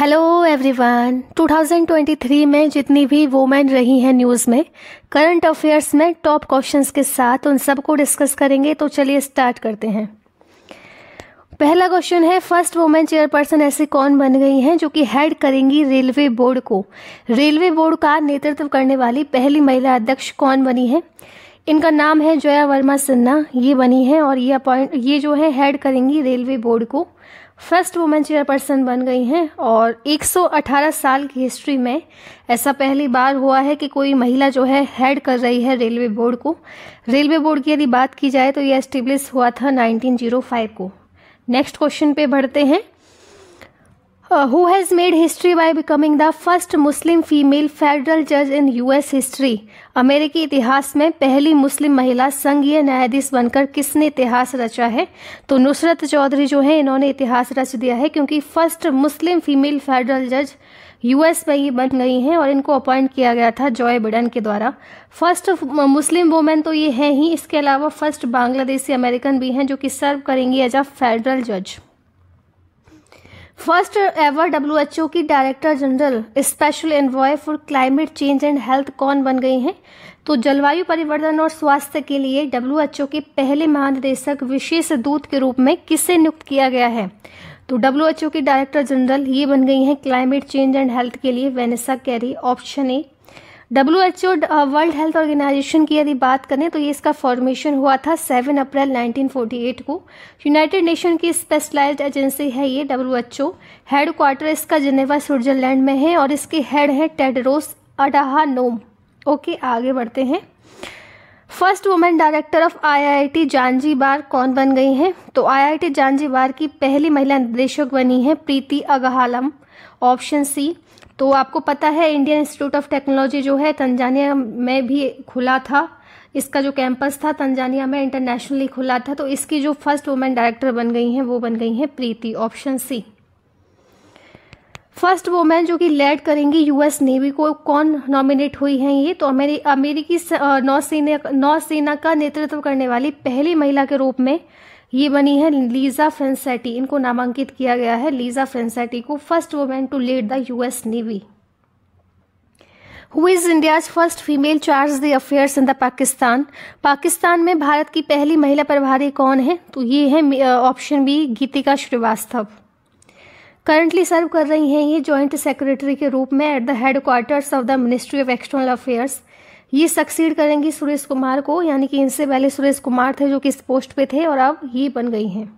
hello everyone 2023 में जितनी भी वोमेन रही हैं न्यूज़ में करंट अफेयर्स में टॉप क्वेश्चंस के साथ उन सबको डिस्कस करेंगे तो चलिए स्टार्ट करते हैं पहला क्वेश्चन है फर्स्ट वुमेन चेयरपर्सन ऐसी कौन बन गई हैं जो कि हेड करेंगी रेलवे बोर्ड को रेलवे बोर्ड का नेतृत्व करने वाली पहली महिला अध्यक्ष कौन बनी है इनका नाम है जया वर्मा सिन्हा ये बनी है और ये अपॉइंट ये जो है हेड करेंगी रेलवे बोर्ड को फर्स्ट वुमेन चेयरपर्सन बन गई हैं और 118 साल की हिस्ट्री में ऐसा पहली बार हुआ है कि कोई महिला जो है हेड कर रही है रेलवे बोर्ड को रेलवे बोर्ड की यदि बात की जाए तो यह एस्टेब्लिश हुआ था 1905 को नेक्स्ट क्वेश्चन पे बढ़ते हैं Uh, who has made history by becoming the first Muslim female federal जज इन यूएस हिस्ट्री अमेरिकी इतिहास में पहली मुस्लिम महिला संघीय न्यायाधीश बनकर किसने इतिहास रचा है तो नुसरत चौधरी जो है इन्होंने इतिहास रच दिया है क्योंकि फर्स्ट मुस्लिम फीमेल फेडरल जज यूएस में ही बन गई हैं और इनको अपॉइंट किया गया था जॉय बिडन के द्वारा फर्स्ट मुस्लिम वुमेन तो ये हैं ही इसके अलावा फर्स्ट बांग्लादेशी अमेरिकन भी हैं जो कि सर्व करेंगी एज अ फेडरल जज फर्स्ट एवर ओ की director general special envoy for climate change and health कौन बन गई हैं तो जलवायु परिवर्तन और स्वास्थ्य के लिए ओ के पहले महानिदेशक विशेष दूत के रूप में किसे नियुक्त किया गया है तो डब्ल्यूएचओ की डायरेक्टर जनरल ये बन गई हैं क्लाइमेट चेंज एंड हेल्थ के लिए Vanessa Kerry option A W H O world health organisation की यदि बात करें तो ये इसका फॉर्मेशन हुआ था 7 अप्रैल 1948 को यूनाइटेड नेशन की स्पेशलाइज्ड एजेंसी है ये W H O headquarter इसका जिनेवा स्विट्जरलैंड में है और इसके हेड है टेडरोस नोम ओके आगे बढ़ते हैं first women director of IIT बार कौन बन गई हैं तो आईआईटी जांजीबार की पहली महिला निदेशक बनी है प्रीति अगहालम ऑप्शन सी तो आपको पता है इंडियन इंस्टीट्यूट ऑफ टेक्नोलॉजी जो है तंजानिया में भी खुला था इसका जो कैंपस था तंजानिया में इंटरनेशनली खुला था तो इसकी जो फर्स्ट वुमेन डायरेक्टर बन गई हैं वो बन गई हैं Preeti option C first women जो कि लेड करेंगी यूएस नेवी को कौन नॉमिनेट हुई हैं ये तो अमेरिकी नौसेना नौसेना का नेतृत्व करने वाली पहली महिला के रूप में ये बनी है लीजा फ्रेंसैटी इनको नामांकित किया गया है लीजा फ्रेंसैटी को first women to lead the US navy who is India's first female charge d'affaires in the Pakistan Pakistan में भारत की पहली महिला प्रभारी कौन है तो ये है option B Geetika Srivastava currently serve कर रही हैं ये जॉइंट सेक्रेटरी के रूप में एट द हेड क्वार्टर्स of the ministry of external affairs ये सक्सीड करेंगी सुरेश कुमार को यानी कि इनसे पहले सुरेश कुमार थे जो कि इस पोस्ट पे थे और अब ये बन गई हैं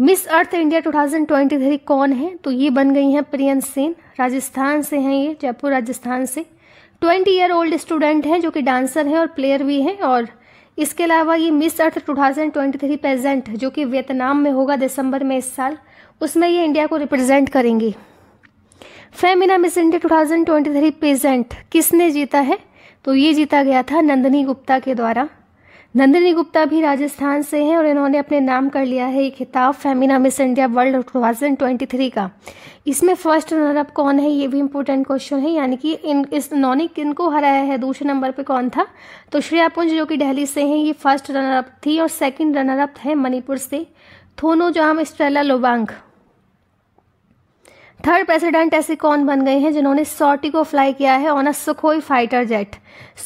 मिस अर्थ इंडिया 2023 कौन है तो ये बन गई हैं प्रियंस सेन राजस्थान से हैं ये जयपुर राजस्थान से ट्वेंटी ईयर ओल्ड स्टूडेंट हैं जो कि डांसर हैं और प्लेयर भी हैं और इसके अलावा ये मिस अर्थ 2023 प्रेजेंट जो कि वियतनाम में होगा दिसंबर में इस साल उसमें ये इंडिया को रिप्रेजेंट करेंगी फेमिना मिस इंडिया 2023 प्रेजेंट किसने जीता है तो ये जीता गया था नंदनी गुप्ता के द्वारा नंदनी गुप्ता भी राजस्थान से हैं और इन्होंने अपने नाम कर लिया है ये खिताब Femina Miss India World two thousand twenty three का इसमें फर्स्ट रनर अप कौन है ये भी इम्पोर्टेंट क्वेश्चन है यानी कि इन इस इन्होंने को हराया है दूसरे नंबर पे कौन था तो श्रेया पुंज जो कि दिल्ली से हैं ये फर्स्ट रनर अप थी और सेकेंड रनर अप है मणिपुर से Thounaojam Strela Luwang third president ऐसे कौन बन गए हैं जिन्होंने सॉर्टी को फ्लाई किया है on a Sukhoi fighter jet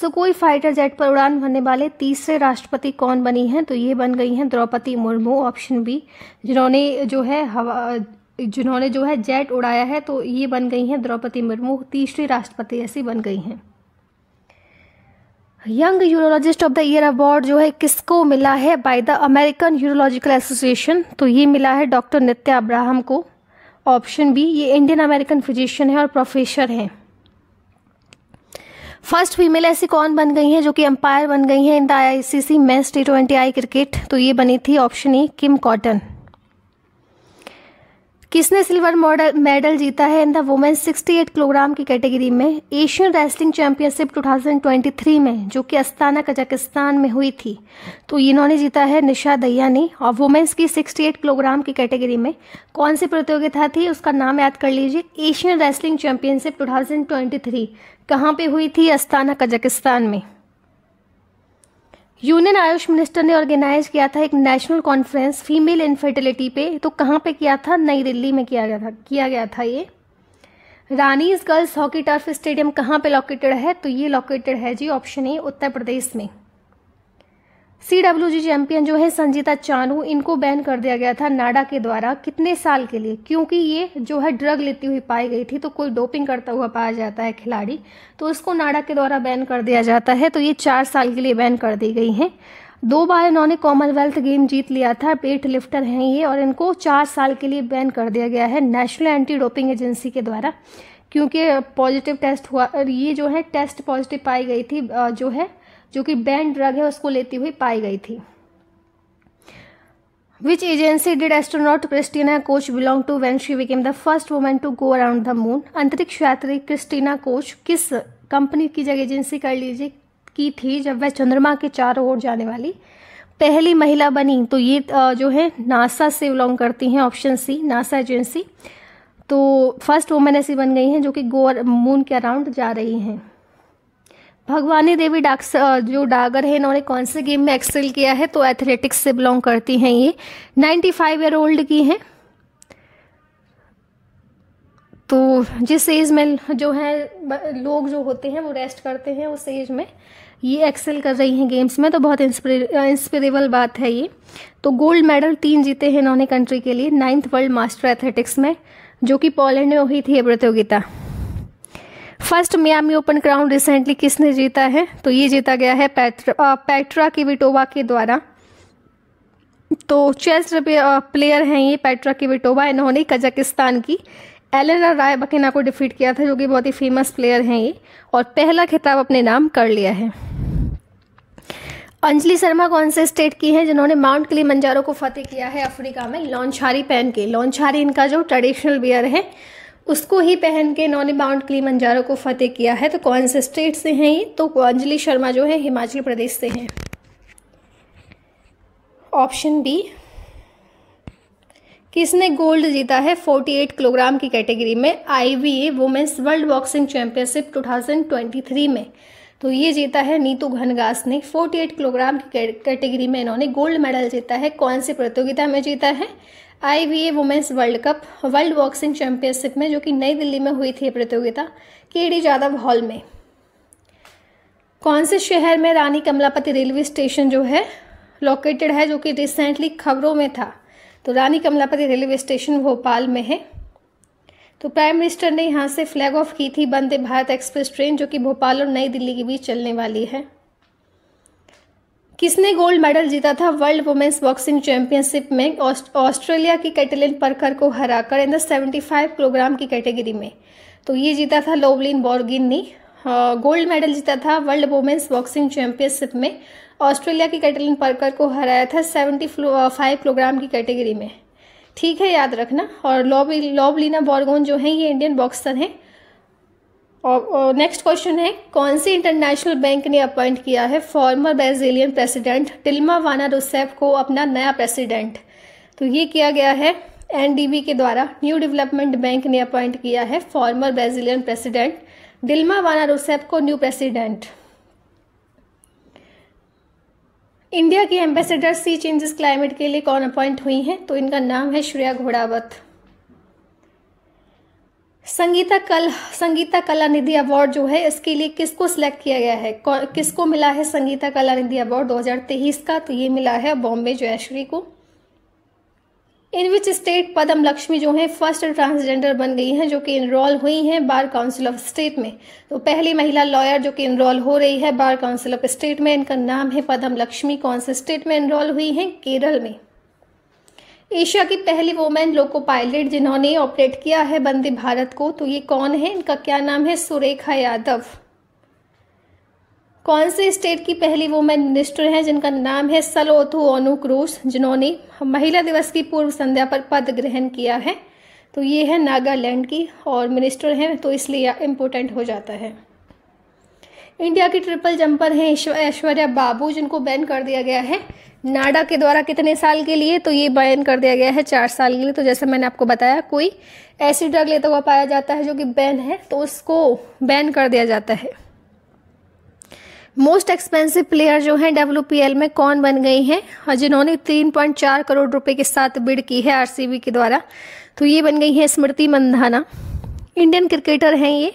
Sukhoi fighter jet पर उड़ान भरने वाले तीसरे राष्ट्रपति कौन बनी हैं तो ये बन गई हैं द्रौपदी मुर्मू ऑप्शन बी जिन्होंने जो है हवा जिन्होंने जो है जेट उड़ाया है तो ये बन गई हैं द्रौपदी मुर्मू तीसरी राष्ट्रपति ऐसी बन गई हैं young urologist of the year award जो है किसको मिला है by the American urological association तो ये मिला है डॉक्टर नित्या अब्राहम को ऑप्शन बी ये इंडियन अमेरिकन फिजिशियन है और प्रोफेसर हैं फर्स्ट फीमेल ऐसी कौन बन गई हैं जो कि अंपायर बन गई हैं in the I C C T twenty I cricket तो ये बनी थी ऑप्शन ए किम कॉटन किसने सिल्वर मॉडल मेडल जीता है इन द वुमेन 68 किलोग्राम की कैटेगरी में एशियन रेसलिंग चैंपियनशिप 2023 में जो कि अस्ताना कजाकिस्तान में हुई थी तो इन्होंने जीता है निशा दयानी और वुमेन्स की 68 किलोग्राम की कैटेगरी में कौन सी प्रतियोगिता थी उसका नाम याद कर लीजिए Asian wrestling championship two thousand कहाँ पे हुई थी अस्ताना कजाकिस्तान में यूनियन आयुष मिनिस्टर ने ऑर्गेनाइज किया था एक नेशनल कॉन्फ्रेंस फीमेल इनफर्टिलिटी पे तो कहाँ पे किया था नई दिल्ली में किया गया था किया गया था ये Rani's girls hockey turf stadium कहाँ पे लोकेटेड है तो ये लोकेटेड है जी ऑप्शन ए उत्तर प्रदेश में सी डब्ल्यू जी चैंपियन जो है संजीता चानू इनको बैन कर दिया गया था नाडा के द्वारा कितने साल के लिए क्योंकि ये जो है ड्रग लेती हुई पाई गई थी तो कोई डोपिंग करता हुआ पाया जाता है खिलाड़ी तो उसको नाडा के द्वारा बैन कर दिया जाता है तो ये चार साल के लिए बैन कर दी गई है दो बार इन्होंने कॉमनवेल्थ गेम जीत लिया था पेट लिफ्टर हैं ये और इनको चार साल के लिए बैन कर दिया गया है नेशनल एंटी डोपिंग एजेंसी के द्वारा क्योंकि पॉजिटिव टेस्ट हुआ ये जो है टेस्ट पॉजिटिव पाई गई थी जो है जो कि बैंड ड्रग है उसको लेती हुई पाई गई थी which agency did astronaut Christina Koch belong to when she became the first women to go around the moon अंतरिक्ष यात्री क्रिस्टीना कोच किस कंपनी की जगह एजेंसी कर लीजिए की थी जब वह चंद्रमा के चारों ओर जाने वाली पहली महिला बनी तो ये जो है नासा से बिलोंग करती हैं ऑप्शन सी नासा एजेंसी तो फर्स्ट वुमेन ऐसी बन गई हैं जो कि गो मून के अराउंड जा रही हैं भगवानी देवी डाक जो डागर है इन्होंने कौन से गेम में एक्सेल किया है तो एथलेटिक्स से बिलोंग करती हैं ये 95 ईयर ओल्ड की हैं तो जिस एज में जो है लोग जो होते हैं वो रेस्ट करते हैं उस एज में ये एक्सेल कर रही हैं गेम्स में तो बहुत इंस्पिरेबल बात है ये तो गोल्ड मेडल तीन जीते हैं इन्होंने कंट्री के लिए नाइन्थ वर्ल्ड मास्टर एथलेटिक्स में जो कि पोलैंड में हुई थी ये प्रतियोगिता first Miami open crown recently किसने जीता है तो ये जीता गया है पैट्रा पैट्रा विटोवा के द्वारा तो चेस प्लेयर हैं ये पैट्रा विटोवा इन्होंने कजाकिस्तान की एलेना राय बकेना को डिफीट किया था जो कि बहुत ही फेमस प्लेयर हैं ये और पहला खिताब अपने नाम कर लिया है अंजलि शर्मा कौन से स्टेट की हैं जिन्होंने माउंट मंजारो को फतेह किया है अफ्रीका में लॉन्छारी पहन के लॉन्छारी इनका जो ट्रेडिशनल वियर है उसको ही पहन के इन्होंने क्ली किलिमंजारो को फतेह किया है तो कौन से स्टेट से हैं ये तो अंजलि शर्मा जो है हिमाचल प्रदेश से हैं ऑप्शन बी किसने गोल्ड जीता है 48 किलोग्राम की कैटेगरी में IBA women's world boxing championship 2023 में तो ये जीता है नीतू घनगास ने 48 किलोग्राम की कैटेगरी में इन्होंने गोल्ड मेडल जीता है कौन सी प्रतियोगिता में जीता है I B A women's world cup world boxing championship में जो कि नई दिल्ली में हुई थी प्रतियोगिता के डी यादव हॉल में कौन से शहर में रानी कमलापति रेलवे स्टेशन जो है लोकेटेड है जो कि रिसेंटली खबरों में था तो रानी कमलापति रेलवे स्टेशन भोपाल में है तो प्राइम मिनिस्टर ने यहाँ से फ्लैग ऑफ की थी वंदे भारत एक्सप्रेस ट्रेन जो कि भोपाल और नई दिल्ली के बीच चलने वाली है किसने गोल्ड मेडल जीता था वर्ल्ड वुमेन्स बॉक्सिंग चैंपियनशिप में ऑस्ट्रेलिया की कैटलिन परकर को हराकर इन द 75 किलोग्राम की कैटेगरी में तो ये जीता था लोवलिन बॉर्गिन ने गोल्ड मेडल जीता था वर्ल्ड वुमेन्स बॉक्सिंग चैंपियनशिप में ऑस्ट्रेलिया की कैटलिन परकर को हराया था सेवेंटी फाइव किलोग्राम की कैटेगरी में ठीक है याद रखना और लॉबलिना बॉर्गोन जो हैं ये इंडियन बॉक्सर हैं नेक्स्ट क्वेश्चन है कौन सी इंटरनेशनल बैंक ने अपॉइंट किया है फॉर्मर ब्राज़ीलियन प्रेसिडेंट टिल्मा वाना रुसेफ को अपना नया प्रेसिडेंट तो ये किया गया है एनडीबी के द्वारा न्यू डेवलपमेंट बैंक ने अपॉइंट किया है former Brazilian president Dilma Vana Rousseff को न्यू प्रेसिडेंट इंडिया की एम्बेसडर सी चेंजेस क्लाइमेट के लिए कौन अपॉइंट हुई हैं तो इनका नाम है श्रेया घोड़ावत संगीता कल संगीता कला निधि अवार्ड जो है इसके लिए किसको सिलेक्ट किया गया है किसको मिला है संगीता कला निधि अवार्ड 2023 का तो ये मिला है बॉम्बे जयश्री को इन विच स्टेट पदम लक्ष्मी जो है फर्स्ट ट्रांसजेंडर बन गई हैं जो कि इनरोल हुई हैं बार काउंसिल ऑफ स्टेट में तो पहली महिला लॉयर जो कि इनरोल हो रही है बार काउंसिल ऑफ स्टेट में इनका नाम है पदम लक्ष्मी कौन से स्टेट में इनरोल हुई हैं केरल में एशिया की पहली वोमेन लोको पायलट जिन्होंने ऑपरेट किया है वंदे भारत को तो ये कौन है इनका क्या नाम है सुरेखा यादव कौन से स्टेट की पहली वोमेन मिनिस्टर हैं जिनका नाम है सलोथु ओनू क्रूस जिन्होंने महिला दिवस की पूर्व संध्या पर पद ग्रहण किया है तो ये है नागालैंड की और मिनिस्टर हैं तो इसलिए इम्पोर्टेंट हो जाता है इंडिया की ट्रिपल जंपर हैं ऐश्वर्या बाबू जिनको बैन कर दिया गया है नाडा के द्वारा कितने साल के लिए तो ये बैन कर दिया गया है चार साल के लिए तो जैसे मैंने आपको बताया कोई ऐसी ड्रग लेता हुआ पाया जाता है जो कि बैन है तो उसको बैन कर दिया जाता है मोस्ट एक्सपेंसिव प्लेयर जो हैं डब्ल्यू में कौन बन गई हैं और जिन्होंने 3.4 करोड़ रुपए के साथ बिड की है आरसीबी के द्वारा तो ये बन गई हैं स्मृति मंधाना इंडियन क्रिकेटर हैं ये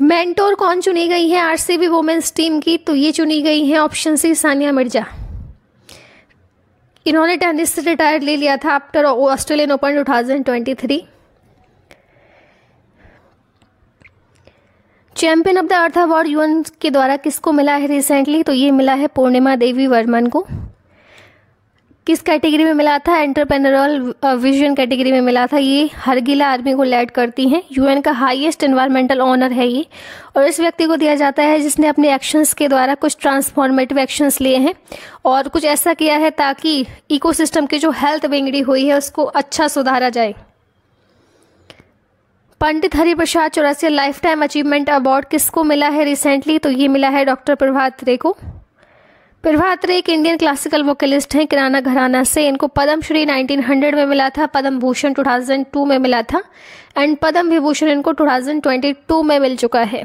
मेंटोर कौन चुनी गई है आरसीबी वुमेन्स टीम की तो ये चुनी गई है ऑप्शन सी सानिया मिर्जा इन्होंने टेनिस से रिटायर ले लिया था after Australian open 2023 champion of the earth award UN के द्वारा किसको मिला है रिसेंटली तो ये मिला है पूर्णिमा देवी वर्मन को किस कैटेगरी में मिला था एंटरप्रेन्योरल विजन uh, कैटेगरी में मिला था ये हरगिला आर्मी को लेड करती हैं यूएन का हाईएस्ट एनवायरमेंटल ऑनर है ये और इस व्यक्ति को दिया जाता है जिसने अपने एक्शंस के द्वारा कुछ ट्रांसफॉर्मेटिव एक्शंस लिए हैं और कुछ ऐसा किया है ताकि इकोसिस्टम की जो हेल्थ बिगड़ी हुई है उसको अच्छा सुधारा जाए पंडित हरिप्रसाद चौरासी लाइफ टाइम अचीवमेंट अवार्ड किसको मिला है रिसेंटली तो ये मिला है डॉक्टर प्रभात रे को प्रभा अत्रे एक इंडियन क्लासिकल वोकलिस्ट हैं किराना घराना से इनको पदम श्री 1900 में मिला था पद्म भूषण 2002 में मिला था एंड पद्म विभूषण इनको 2022 में मिल चुका है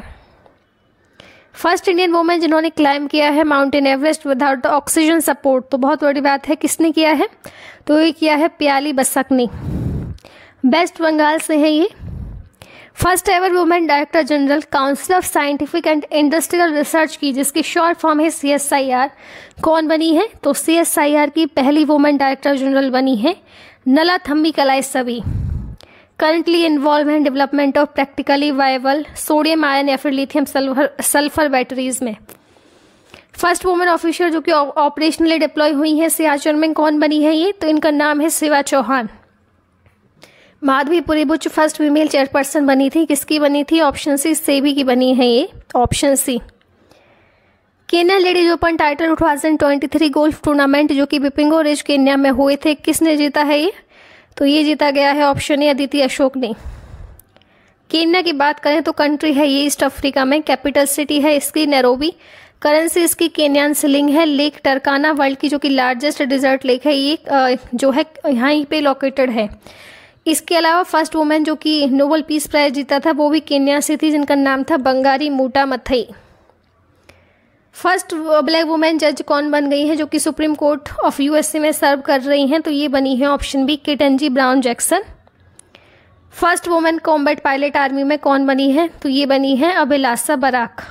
फर्स्ट इंडियन वुमेन जिन्होंने क्लाइम किया है mountain Everest without oxygen support तो बहुत बड़ी बात है किसने किया है तो ये किया है प्याली बसकनी बेस्ट बंगाल से है ये first ever women director general council of scientific and industrial research की जिसकी शॉर्ट फॉर्म है सी एस आई आर कौन बनी है तो सी एस आई आर की पहली वुमेन डायरेक्टर जनरल बनी है नला Nallathamby Kalaiselvi currently involve in development of practically viable sodium ion या फिर लिथियम सल्फर सल्फर बैटरीज में फर्स्ट वुमेन ऑफिसर जो कि ऑपरेशनली डिप्लॉय हुई है सियाचन में कौन बनी है ये तो इनका नाम है Shiva Chauhan Madhabi Buch first female chairperson बनी थी किसकी बनी थी ऑप्शन सी सेबी की बनी है ये option C Kenya ladies open title 2023 golf tournament जो कि बिपिंगो रिज केन्या में हुए थे किसने जीता है ये तो ये जीता गया है ऑप्शन ए अदिति अशोक ने केन्या की बात करें तो कंट्री है ये ईस्ट अफ्रीका में कैपिटल सिटी है इसकी नैरोबी करेंसी इसकी केन्यान सिलिंग है लेक टरकाना वर्ल्ड की जो कि लार्जेस्ट डिजर्ट लेक है ये जो है यहाँ पे लोकेटेड है इसके अलावा फर्स्ट वुमेन जो कि नोबल पीस प्राइज जीता था वो भी केन्या से थी जिनका नाम था बंगारी मोटा मथई फर्स्ट ब्लैक वुमेन जज कौन बन गई है जो कि सुप्रीम कोर्ट ऑफ यूएसए में सर्व कर रही हैं तो ये बनी है ऑप्शन बी जी Brown Jackson first women combat pilot army में कौन बनी है तो ये बनी है अभिलाषा बराक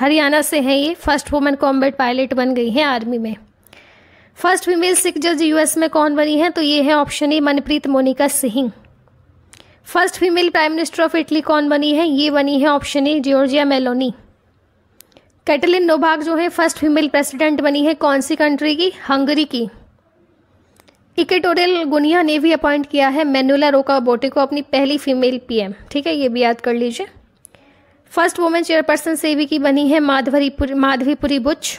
हरियाणा से हैं ये फर्स्ट वुमेन कॉम्बैट पायलट बन गई हैं आर्मी में फर्स्ट फीमेल सिख जज यूएस में कौन बनी है तो ये है option A Manpreet Monica Singh first female prime minister of Italy कौन बनी है ये बनी है option A Giorgia Meloni Caitlin नोभाग जो है फर्स्ट फीमेल प्रेसिडेंट बनी है कौन सी कंट्री की हंगरी की इकेटोरियल गुनिया ने भी अपॉइंट किया है मेनुला रोका बोटे को अपनी पहली फीमेल पीएम ठीक है ये भी याद कर लीजिए फर्स्ट वुमेन चेयरपर्सन सेवी की बनी है माधवरीपुरी माधवीपुरी बुच्छ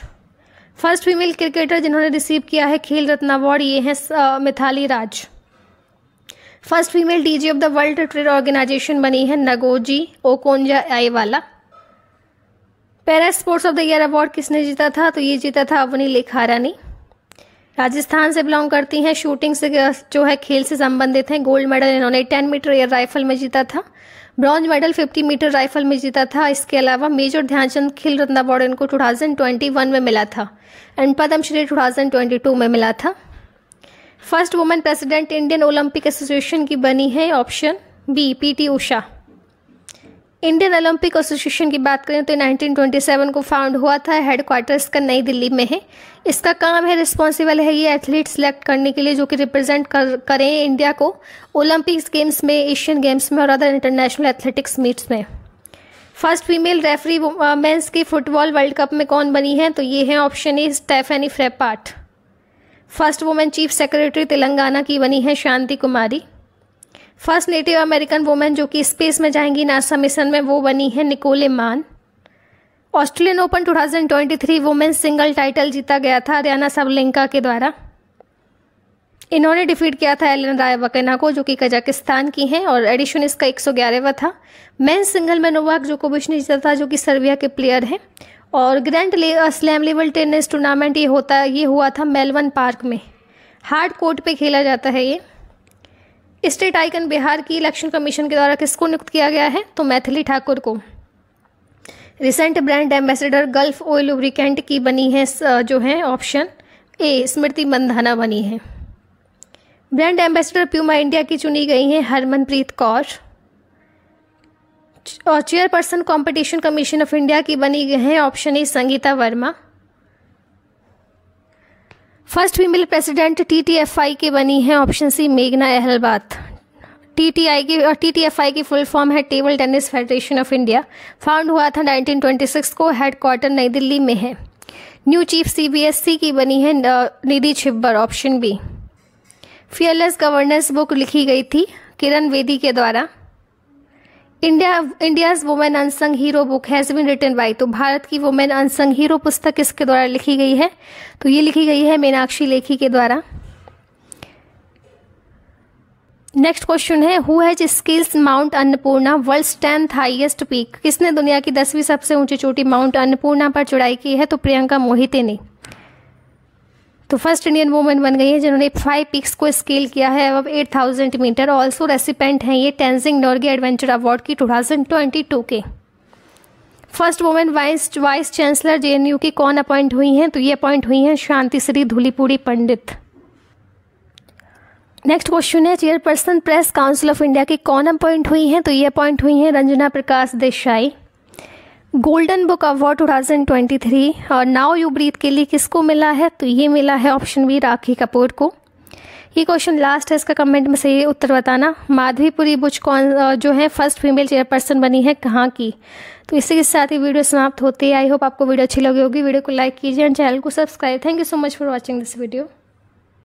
फर्स्ट फीमेल क्रिकेटर जिन्होंने रिसीव किया है खेल रत्न अवार्ड ये हैं मिथाली राज first female DG of the world trade organisation बनी है नगोजी ओकोंजा आई वाला para sports of the year award किसने जीता था तो ये जीता था अवनी लेखारा ने राजस्थान से बिलोंग करती हैं शूटिंग से जो है खेल से संबंधित हैं गोल्ड मेडल इन्होंने टेन मीटर एयर राइफल में जीता था ब्रॉन्ज मेडल 50 मीटर राइफल में जीता था इसके अलावा मेजर ध्यानचंद खिल रत्न अवार्ड इनको 2021 में मिला था एंड पद्मश्री 2022 में मिला था first women president Indian Olympic association की बनी है option B P T Usha Indian Olympic association की बात करें तो 1927 को फाउंड हुआ था हेड क्वार्टर्स का नई दिल्ली में है इसका काम है रिस्पॉन्सिबल है ये एथलीट सेलेक्ट करने के लिए जो कि रिप्रेजेंट कर करें इंडिया को ओलंपिक गेम्स में एशियन गेम्स में और अदर इंटरनेशनल एथलेटिक्स मीट्स में फर्स्ट फीमेल रेफरी मेंस की फुटबॉल वर्ल्ड कप में कौन बनी है तो ये है option A Stephanie Frappart first women chief secretary Telangana की बनी है Shanti Kumari first native American women जो कि स्पेस में जाएंगी नासा मिशन में वो बनी है Nicole Mann Australian open 2023 thousand single title जीता गया था हरियाणा सबलिंका के द्वारा इन्होंने डिफीट किया था एलन राय वकैना को जो कि कजाकिस्तान की हैं और एडिशन इसका 111वां था मेन सिंगल में नोवाक जोकोविच ने जीता था जो कि सर्बिया के प्लेयर हैं और ग्रैंड ले, स्लैम लेवल टेनिस टूर्नामेंट ये होता ये हुआ था मेलवन पार्क में हार्ड कोर्ट पे खेला जाता है ये स्टेट आइकन बिहार की इलेक्शन कमीशन के द्वारा किसको नियुक्त किया गया है तो मैथिली ठाकुर को recent brand ambassador Gulf Oil lubricant की बनी है जो है ऑप्शन ए स्मृति मंधाना बनी है ब्रांड एम्बेसडर प्यूमा इंडिया की चुनी गई हैं हरमनप्रीत कौर और chairperson Competition Commission of India की बनी हैं option A Sangita Verma first female president TTFI की बनी है ऑप्शन सी मेघना अहलबात टीटीआई की और टीटीएफआई की फुल फॉर्म है Table Tennis Federation of India found हुआ था 1926 को हेड क्वार्टर नई दिल्ली में है न्यू चीफ सीबीएसई की बनी है Nidhi Chhibber option B Fearless Governance book लिखी गई थी किरण वेदी के द्वारा India India's Women Unsung Hero book has been written by तो भारत की वुमेन अनसंग हीरो पुस्तक किसके द्वारा लिखी गई है तो ये लिखी गई है मीनाक्षी लेखी के द्वारा नेक्स्ट क्वेश्चन है who has skills Mount Annapurna world tenth highest peak किसने दुनिया की दसवीं सबसे ऊंची चोटी माउंट अन्नपूर्णा पर चढ़ाई की है तो प्रियंका मोहिते ने तो फर्स्ट इंडियन वूमेन बन गई है जिन्होंने फाइव पिक्स को स्केल किया है अब eight thousand metre also recipient हैं ये टेंजिंग नॉर्गे एडवेंचर अवार्ड की टू थाउजेंड ट्वेंटी टू के first women vice vice chancellor JNU की कौन अपॉइंट हुई हैं तो ये अपॉइंट हुई हैं शांति श्री धूलीपुरी पंडित नेक्स्ट क्वेश्चन है chairperson Press Council of India की कौन अपॉइंट हुई हैं तो ये अपॉइंट हुई हैं Ranjana Prakash Desai golden book award 2023 और नाउ यू ब्रीथ के लिए किसको मिला है तो ये मिला है ऑप्शन बी राखी कपूर को ये क्वेश्चन लास्ट है इसका कमेंट में से ये उत्तर बताना माधवीपुरी बुच कौन जो है फर्स्ट फीमेल चेयरपर्सन बनी है कहाँ की तो इसी के साथ ही वीडियो समाप्त होती है आई होप आपको वीडियो अच्छी लगी होगी वीडियो को लाइक कीजिए एंड चैनल को subscribe thank you so much for watching this video